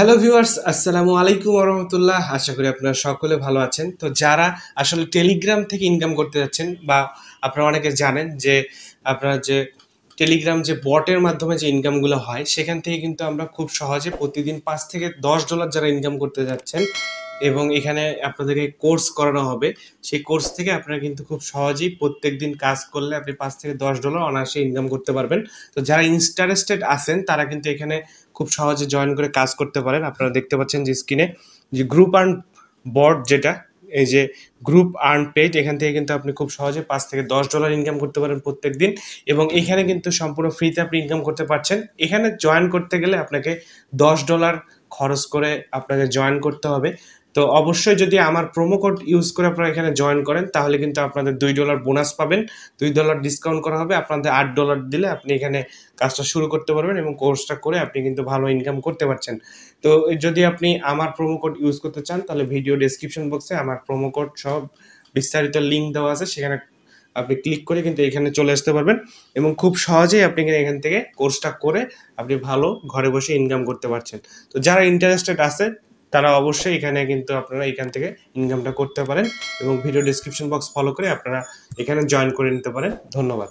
hello viewers আসসালামু আলাইকুম রহমতুল্লাহ আশা করি আপনারা সকলে ভালো আছেন তো যারা আসলে টেলিগ্রাম থেকে ইনকাম করতে যাচ্ছেন বা আপনারা অনেকে জানেন যে আপনারা যে টেলিগ্রাম যে বটের মাধ্যমে যে ইনকামগুলো হয় সেখান থেকে কিন্তু আমরা খুব সহজে প্রতিদিন পাঁচ থেকে দশ ডলার যারা ইনকাম করতে যাচ্ছেন এবং এখানে আপনাদেরকে কোর্স করানো হবে সেই কোর্স থেকে আপনারা কিন্তু খুব সহজেই প্রত্যেক দিন কাজ করলে আপনি পাঁচ থেকে দশ ডলার অনায়াসে ইনকাম করতে পারবেন তো যারা ইন্টারেস্টেড আছেন তারা কিন্তু এখানে খুব সহজে জয়েন করে কাজ করতে পারেন আপনারা দেখতে পাচ্ছেন যে স্ক্রিনে যে গ্রুপ আর্ন বোর্ড যেটা এই যে গ্রুপ আর্ন পেজ এখান থেকে কিন্তু আপনি খুব সহজে পাঁচ থেকে দশ ডলার ইনকাম করতে পারেন প্রত্যেক দিন এবং এখানে কিন্তু সম্পূর্ণ ফ্রিতে আপনি ইনকাম করতে পারছেন এখানে জয়েন করতে গেলে আপনাকে দশ ডলার খরচ করে আপনাকে জয়েন করতে হবে তো অবশ্যই যদি আমার প্রোমো কোড ইউজ করে আপনারা এখানে জয়েন করেন তাহলে কিন্তু আপনাদের দুই ডলার বোনাস পাবেন দুই ডলার ডিসকাউন্ট করা হবে আপনাদের আট ডলার দিলে আপনি এখানে কাজটা শুরু করতে পারবেন এবং কোর্সটা করে আপনি কিন্তু ভালো ইনকাম করতে পারছেন তো যদি আপনি আমার প্রোমো কোড ইউজ করতে চান তাহলে ভিডিও ডিসক্রিপশন বক্সে আমার প্রোমো কোড সব বিস্তারিত লিঙ্ক দেওয়া আছে সেখানে আপনি ক্লিক করে কিন্তু এখানে চলে আসতে পারবেন এবং খুব সহজেই আপনি কিন্তু এখান থেকে কোর্সটা করে আপনি ভালো ঘরে বসে ইনকাম করতে পারছেন তো যারা ইন্টারেস্টেড আছে তারা অবশ্যই এখানে কিন্তু আপনারা এখান থেকে ইনকামটা করতে পারেন এবং ভিডিও ডিসক্রিপশন বক্স ফলো করে আপনারা এখানে জয়েন করে নিতে পারেন ধন্যবাদ